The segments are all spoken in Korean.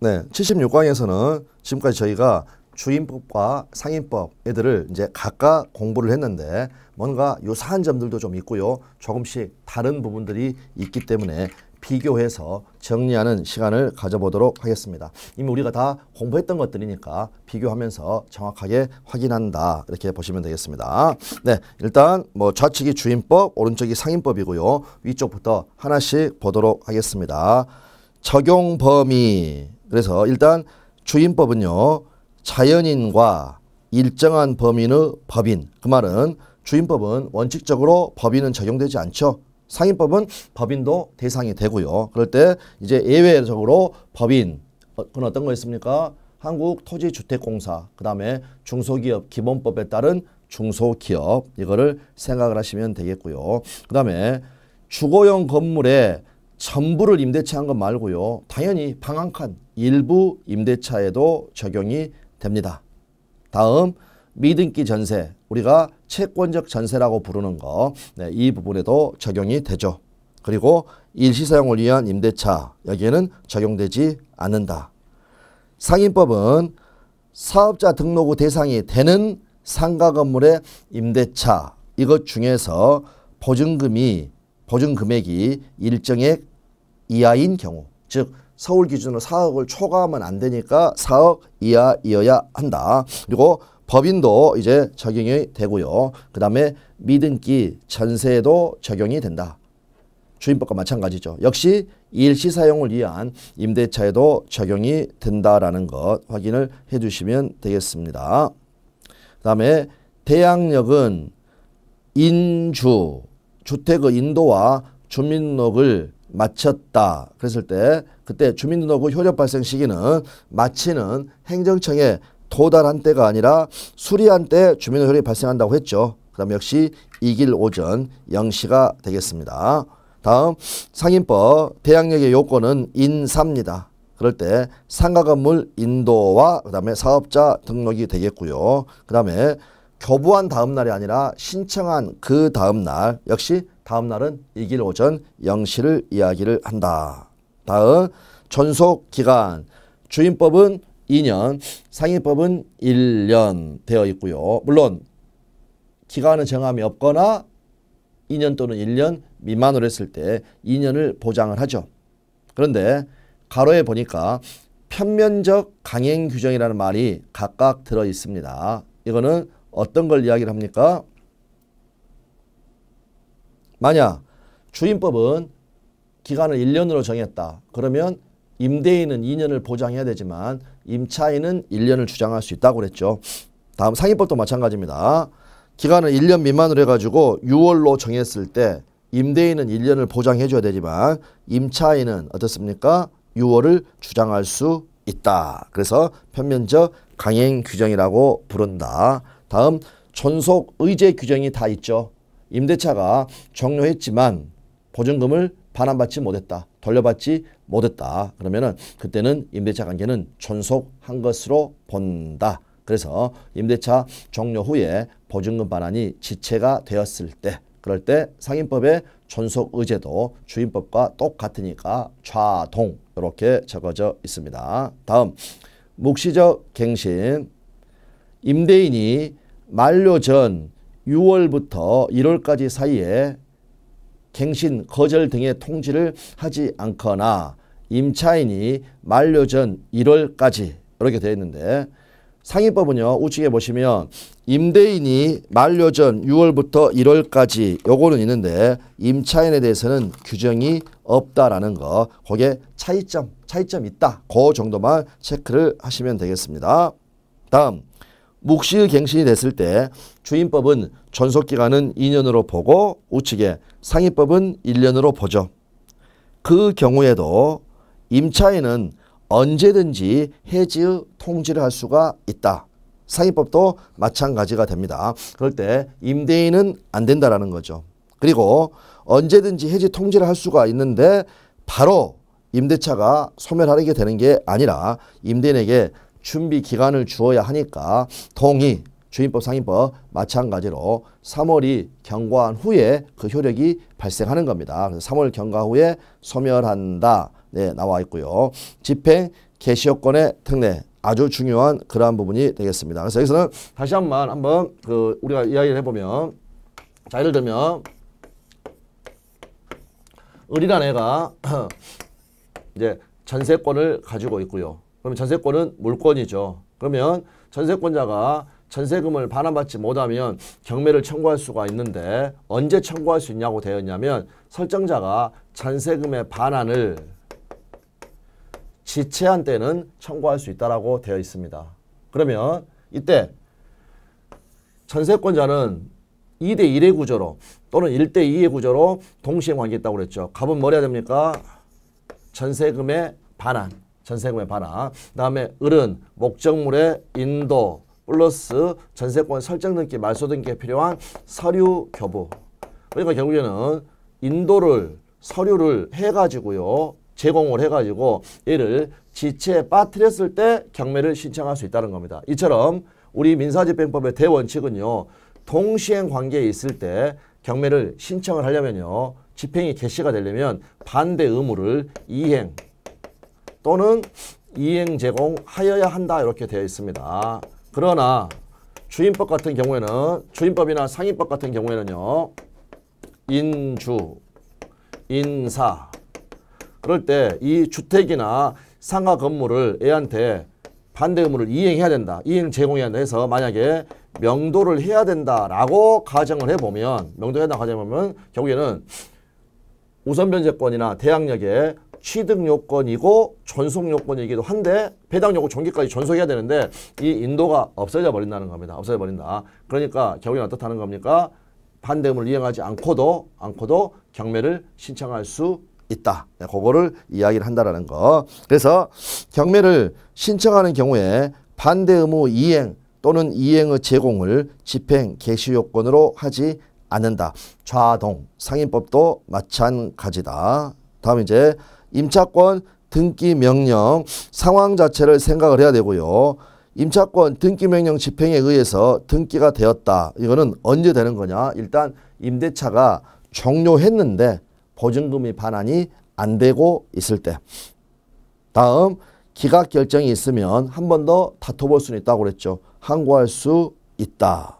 네, 76강에서는 지금까지 저희가 주임법과 상임법 애들을 이제 각각 공부를 했는데 뭔가 유사한 점들도 좀 있고요. 조금씩 다른 부분들이 있기 때문에 비교해서 정리하는 시간을 가져보도록 하겠습니다. 이미 우리가 다 공부했던 것들이니까 비교하면서 정확하게 확인한다. 이렇게 보시면 되겠습니다. 네, 일단 뭐 좌측이 주임법, 오른쪽이 상임법이고요. 위쪽부터 하나씩 보도록 하겠습니다. 적용 범위 그래서 일단 주임법은요. 자연인과 일정한 범인의 법인 그 말은 주임법은 원칙적으로 법인은 적용되지 않죠. 상임법은 법인도 대상이 되고요. 그럴 때 이제 예외적으로 법인 어, 그건 어떤 거 있습니까? 한국토지주택공사 그 다음에 중소기업 기본법에 따른 중소기업 이거를 생각을 하시면 되겠고요. 그 다음에 주거용 건물에 전부를 임대차 한것 말고요. 당연히 방한칸 일부 임대차에도 적용이 됩니다. 다음 미등기 전세 우리가 채권적 전세라고 부르는 거이 네, 부분에도 적용이 되죠. 그리고 일시 사용을 위한 임대차 여기에는 적용되지 않는다. 상인법은 사업자 등록 후 대상이 되는 상가 건물의 임대차 이것 중에서 보증금이 보증 금액이 일정액 이하인 경우 즉 서울 기준으로 4억을 초과하면 안 되니까 4억 이하이어야 한다. 그리고 법인도 이제 적용이 되고요. 그 다음에 미등기 전세도 적용이 된다. 주임법과 마찬가지죠. 역시 일시 사용을 위한 임대차에도 적용이 된다라는 것 확인을 해주시면 되겠습니다. 그 다음에 대항력은 인주, 주택의 인도와 주민등록을 마쳤다 그랬을 때 그때 주민등록의 효력 발생 시기는 마치는 행정청에 도달한 때가 아니라 수리한 때 주민등록이 발생한다고 했죠. 그 다음 역시 이 길 오전 0시가 되겠습니다. 다음 상인법 대항력의 요건은 인사입니다. 그럴 때 상가 건물 인도와 그 다음에 사업자 등록이 되겠고요. 그 다음에 교부한 다음 날이 아니라 신청한 그 다음 날 역시 다음 날은 이 길 오전 0시를 이야기를 한다. 다음 전속 기간 주임법은 2년 상임법은 1년 되어 있고요. 물론 기간은 정함이 없거나 2년 또는 1년 미만으로 했을 때 2년을 보장을 하죠. 그런데 가로에 보니까 편면적 강행 규정이라는 말이 각각 들어 있습니다. 이거는 어떤 걸 이야기를 합니까? 만약 주임법은 기간을 1년으로 정했다. 그러면 임대인은 2년을 보장해야 되지만 임차인은 1년을 주장할 수 있다고 그랬죠. 다음 상위법도 마찬가지입니다. 기간을 1년 미만으로 해가지고 6월로 정했을 때 임대인은 1년을 보장해줘야 되지만 임차인은 어떻습니까? 6월을 주장할 수 있다. 그래서 편면적 강행 규정이라고 부른다. 다음 존속 의제 규정이 다 있죠. 임대차가 종료했지만 보증금을 반환받지 못했다. 돌려받지 못했다. 그러면은 그때는 임대차 관계는 존속한 것으로 본다. 그래서 임대차 종료 후에 보증금 반환이 지체가 되었을 때 그럴 때 상인법의 존속 의제도 주임법과 똑같으니까 좌동 이렇게 적어져 있습니다. 다음 묵시적 갱신 임대인이 만료 전 6월부터 1월까지 사이에 갱신, 거절 등의 통지를 하지 않거나 임차인이 만료 전 1월까지 이렇게 되어 있는데 상위법은요 우측에 보시면 임대인이 만료 전 6월부터 1월까지 요거는 있는데 임차인에 대해서는 규정이 없다라는 거 거기에 차이점 차이점 있다 그 정도만 체크를 하시면 되겠습니다 다음 묵시의 갱신이 됐을 때 주임법은 존속기간은 2년으로 보고 우측에 상임법은 1년으로 보죠. 그 경우에도 임차인은 언제든지 해지의 통지를 할 수가 있다. 상임법도 마찬가지가 됩니다. 그럴 때 임대인은 안 된다라는 거죠. 그리고 언제든지 해지 통지를 할 수가 있는데 바로 임대차가 소멸하게 되는 게 아니라 임대인에게 준비 기간을 주어야 하니까 동의, 주임법, 상임법 마찬가지로 3월이 경과한 후에 그 효력이 발생하는 겁니다. 그래서 3월 경과 후에 소멸한다. 네, 나와 있고요. 집행 개시요건의 특례 아주 중요한 그러한 부분이 되겠습니다. 그래서 여기서는 다시 한번 한번 그 우리가 이야기를 해보면 자 예를 들면 을이란 애가 이제 전세권을 가지고 있고요. 그러면 전세권은 물권이죠. 그러면 전세권자가 전세금을 반환받지 못하면 경매를 청구할 수가 있는데 언제 청구할 수 있냐고 되었냐면 설정자가 전세금의 반환을 지체한 때는 청구할 수 있다라고 되어 있습니다. 그러면 이때 전세권자는 2대 1의 구조로 또는 1대 2의 구조로 동시에 관계 있다고 그랬죠. 값은 뭐래야 됩니까? 전세금의 반환. 전세금에 반환. 그다음에 을은 목적물의 인도 플러스 전세권 설정 등기 말소 등기에 필요한 서류 교부. 그러니까 결국에는 인도를 서류를 해가지고요. 제공을 해가지고 이를 지체에 빠뜨렸을 때 경매를 신청할 수 있다는 겁니다. 이처럼 우리 민사집행법의 대원칙은요. 동시행 관계에 있을 때 경매를 신청을 하려면요. 집행이 개시가 되려면 반대 의무를 이행, 또는 이행 제공하여야 한다 이렇게 되어 있습니다. 그러나 주임법 같은 경우에는 주임법이나 상임법 같은 경우에는요. 인주, 인사 그럴 때 이 주택이나 상가 건물을 애한테 반대 의무를 이행해야 된다. 이행 제공해야 된다 해서 만약에 명도를 해야 된다라고 가정을 해보면 명도에 해당 가정을 보면 결국에는 우선 변제권이나 대항력에 취득 요건이고 전속 요건이기도 한데 배당 요건 전기까지 전속해야 되는데 이 인도가 없어져 버린다는 겁니다. 없어져 버린다. 그러니까 결국엔 어떻다는 겁니까? 반대음을 이행하지 않고도 않고도 경매를 신청할 수 있다. 네, 그거를 이야기를 한다라는 거. 그래서 경매를 신청하는 경우에 반대 의무 이행 또는 이행의 제공을 집행 개시 요건으로 하지 않는다. 좌동 상인법도 마찬가지다. 다음 이제 임차권 등기 명령 상황 자체를 생각을 해야 되고요. 임차권 등기 명령 집행에 의해서 등기가 되었다. 이거는 언제 되는 거냐? 일단 임대차가 종료했는데 보증금이 반환이 안 되고 있을 때. 다음 기각 결정이 있으면 한 번 더 다퉈볼 수는 있다고 그랬죠. 항고할 수 있다.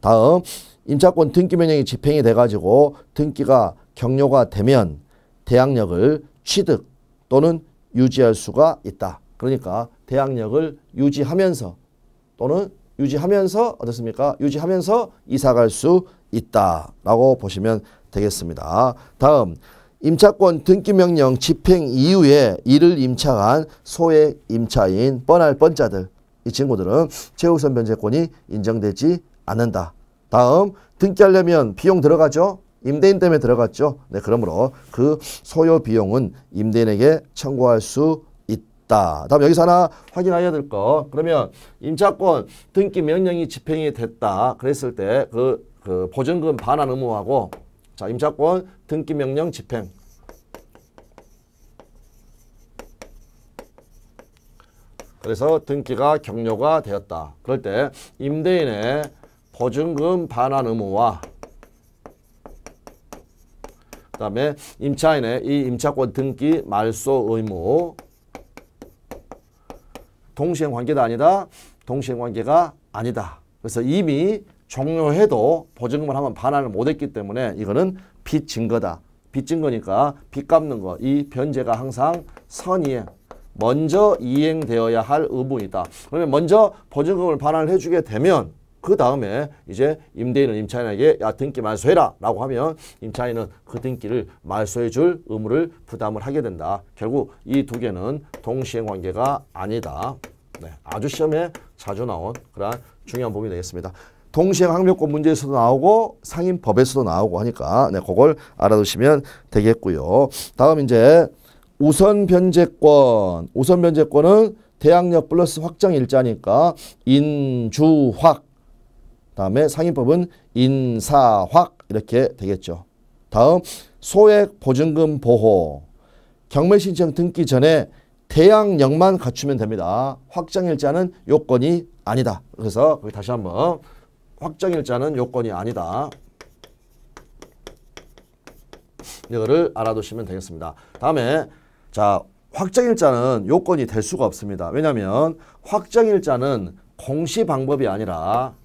다음 임차권 등기 명령이 집행이 돼가지고 등기가 경료가 되면 대항력을 취득 또는 유지할 수가 있다. 그러니까 대항력을 유지하면서 또는 유지하면서 어떻습니까? 유지하면서 이사갈 수 있다라고 보시면 되겠습니다. 다음 임차권 등기명령 집행 이후에 이를 임차한 소액 임차인 뻔할 뻔자들 이 친구들은 최우선 변제권이 인정되지 않는다. 다음 등기하려면 비용 들어가죠. 임대인 때문에 들어갔죠. 네, 그러므로 그 소요 비용은 임대인에게 청구할 수 있다. 다음 여기서 하나 확인하야될 거. 그러면 임차권 등기 명령이 집행이 됐다. 그랬을 때그 그 보증금 반환 의무하고 자 임차권 등기 명령 집행 그래서 등기가 격료가 되었다. 그럴 때 임대인의 보증금 반환 의무와 그다음에 임차인의 이 임차권 등기 말소 의무 동시행 관계다 아니다. 동시행 관계가 아니다. 그래서 이미 종료해도 보증금을 하면 반환을 못했기 때문에 이거는 빚 증거다. 빚 증거니까 빚 갚는 거. 이 변제가 항상 선이행. 먼저 이행되어야 할 의무이다. 그러면 먼저 보증금을 반환을 해주게 되면 그 다음에 이제 임대인은 임차인에게 야 등기 말소해라 라고 하면 임차인은 그 등기를 말소해 줄 의무를 부담을 하게 된다. 결국 이 두 개는 동시행관계가 아니다. 네, 아주 시험에 자주 나온 그러한 중요한 부분이 되겠습니다. 동시행 항명권 문제에서도 나오고 상임법에서도 나오고 하니까 네, 그걸 알아두시면 되겠고요. 다음 이제 우선 변제권. 우선 변제권은 대항력 플러스 확장 일자니까 인주확 다음에 상임법은 인사확 이렇게 되겠죠. 다음 소액 보증금 보호 경매 신청 등기 전에 대항력만 갖추면 됩니다. 확정일자는 요건이 아니다. 그래서 다시 한번 확정일자는 요건이 아니다. 이거를 알아두시면 되겠습니다. 다음에 자 확정일자는 요건이 될 수가 없습니다. 왜냐하면 확정일자는 공시 방법이 아니라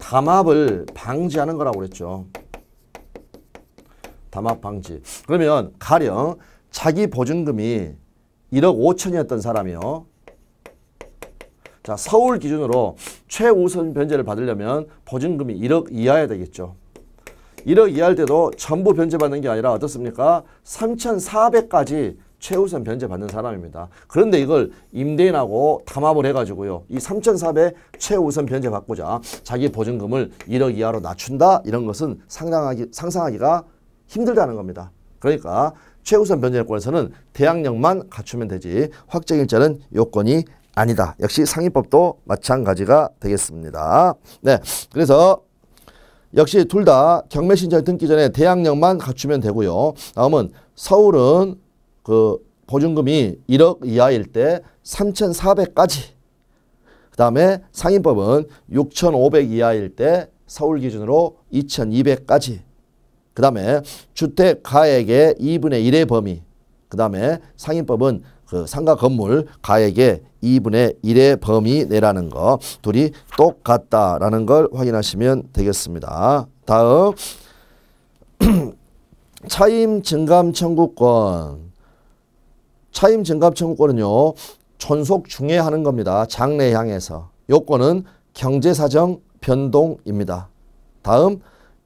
담합을 방지하는 거라고 그랬죠. 담합 방지. 그러면 가령 자기 보증금이 1억 5천이었던 사람이요. 자, 서울 기준으로 최우선 변제를 받으려면 보증금이 1억 이하야 되겠죠. 1억 이하일 때도 전부 변제받는 게 아니라 어떻습니까? 3,400까지 최우선 변제받는 사람입니다. 그런데 이걸 임대인하고 담합을 해가지고요. 이 3,400 최우선 변제받고자 자기 보증금을 1억 이하로 낮춘다 이런 것은 상당하기, 상상하기가 힘들다는 겁니다. 그러니까 최우선 변제권에서는 대항력만 갖추면 되지 확정일자는 요건이 아니다. 역시 상위법도 마찬가지가 되겠습니다. 네, 그래서 역시 둘 다 경매 신청이 등기 전에 대항력만 갖추면 되고요. 다음은 서울은 그 보증금이 1억 이하일 때 3,400까지 그 다음에 상인법은 6,500 이하일 때 서울 기준으로 2,200까지 그 다음에 주택 가액의 2분의 1의 범위 그 다음에 상인법은 그 상가 건물 가액의 2분의 1의 범위 내라는 거 둘이 똑같다라는 걸 확인하시면 되겠습니다. 다음 차임 증감 청구권 차임 증감 청구권은요. 존속 중에하는 겁니다. 장래 향해서. 요건은 경제사정 변동입니다. 다음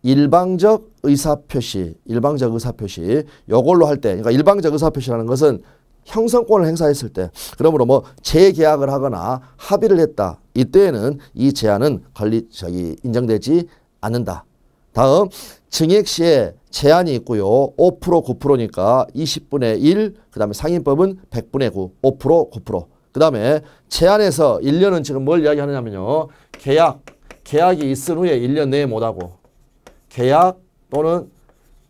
일방적 의사표시, 일방적 의사표시 요걸로 할 때, 그러니까 일방적 의사표시라는 것은 형성권을 행사했을 때, 그러므로 뭐 재계약을 하거나 합의를 했다. 이때에는 이제안은 권리 저기 인정되지 않는다. 다음 증액시에 제한이 있고요. 5% 9%니까 20분의 1, 그 다음에 상인법은 100분의 9, 5% 9%. 그 다음에 제한에서 1년은 지금 뭘 이야기하느냐면요. 계약, 계약이 있은 후에 1년 내에 못하고 계약 또는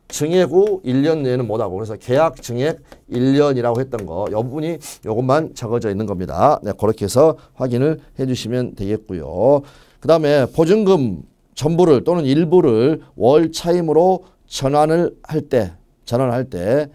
증액 후 1년 내에는 못하고 그래서 계약 증액 1년이라고 했던 거 여분이 이것만 적어져 있는 겁니다. 네, 그렇게 해서 확인을 해주시면 되겠고요. 그 다음에 보증금 전부를 또는 일부를 월 차임으로 전환을 할 때, 전환할 때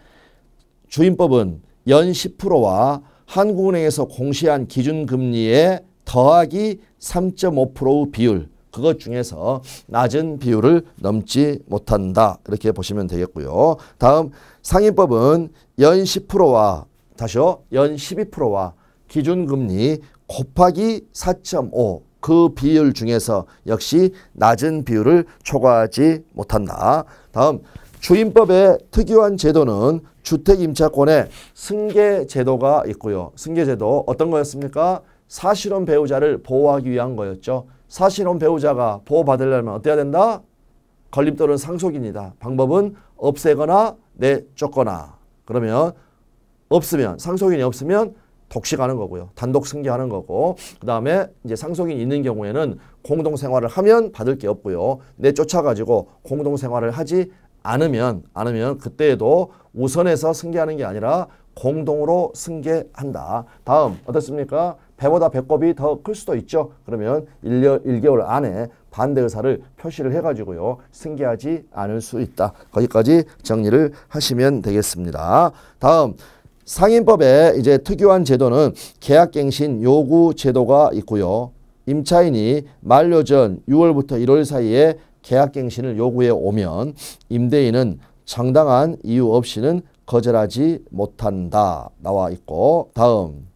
주임법은 연 10%와 한국은행에서 공시한 기준금리에 더하기 3.5% 비율 그것 중에서 낮은 비율을 넘지 못한다. 이렇게 보시면 되겠고요. 다음 상임법은 연 10%와 다시요. 연 12%와 기준금리 곱하기 4.5그 비율 중에서 역시 낮은 비율을 초과하지 못한다. 다음 주임법의 특유한 제도는 주택임차권에 승계제도가 있고요. 승계제도 어떤 거였습니까? 사실혼 배우자를 보호하기 위한 거였죠. 사실혼 배우자가 보호받으려면 어때야 된다? 건립돌은 상속입니다. 방법은 없애거나 내쫓거나 그러면 없으면 상속인이 없으면 독식하는 거고요. 단독 승계하는 거고 그 다음에 이제 상속인 있는 경우에는 공동생활을 하면 받을 게 없고요. 내쫓아가지고 공동생활을 하지 않으면 않으면 그때에도 우선해서 승계하는 게 아니라 공동으로 승계한다. 다음 어떻습니까? 배보다 배꼽이 더 클 수도 있죠. 그러면 1년 1개월 안에 반대 의사를 표시를 해가지고요. 승계하지 않을 수 있다. 거기까지 정리를 하시면 되겠습니다. 다음 상인법에 이제 특유한 제도는 계약갱신 요구 제도가 있고요. 임차인이 만료전 6월부터 1월 사이에 계약갱신을 요구해 오면 임대인은 정당한 이유 없이는 거절하지 못한다 나와 있고 다음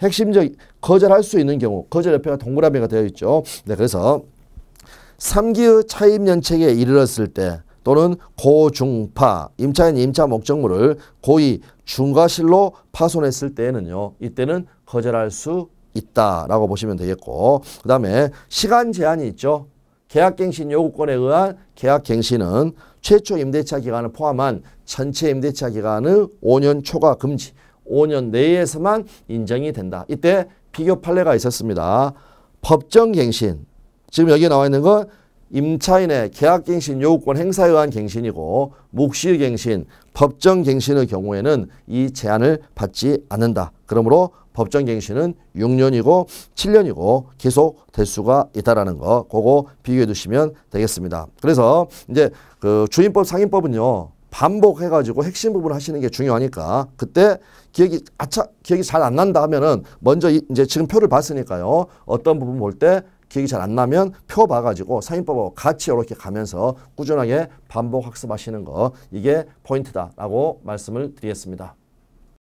핵심적 거절할 수 있는 경우 거절 옆에가 동그라미가 되어 있죠. 네, 그래서 3기의 차임 연체에 이르렀을 때 또는 고중파 임차인 임차 목적물을 고의 중과실로 파손했을 때에는요. 이때는 거절할 수 있다라고 보시면 되겠고 그 다음에 시간 제한이 있죠. 계약갱신 요구권에 의한 계약갱신은 최초 임대차 기간을 포함한 전체 임대차 기간의 5년 초과 금지 5년 내에서만 인정이 된다. 이때 비교 판례가 있었습니다. 법정갱신 지금 여기 나와 있는 건 임차인의 계약갱신 요구권 행사에 의한 갱신이고 묵시갱신, 법정갱신의 경우에는 이 제한을 받지 않는다. 그러므로 법정갱신은 6년이고 7년이고 계속 될 수가 있다라는 거 그거 비교해 두시면 되겠습니다. 그래서 이제 그 주임법 상임법은요. 반복해가지고 핵심 부분 하시는 게 중요하니까 그때 기억이 아차 기억이 잘 안 난다 하면은 먼저 이제 지금 표를 봤으니까요 어떤 부분 볼때 기억이 잘 안 나면 표 봐가지고 사인법하고 같이 이렇게 가면서 꾸준하게 반복 학습하시는 거 이게 포인트다라고 말씀을 드리겠습니다.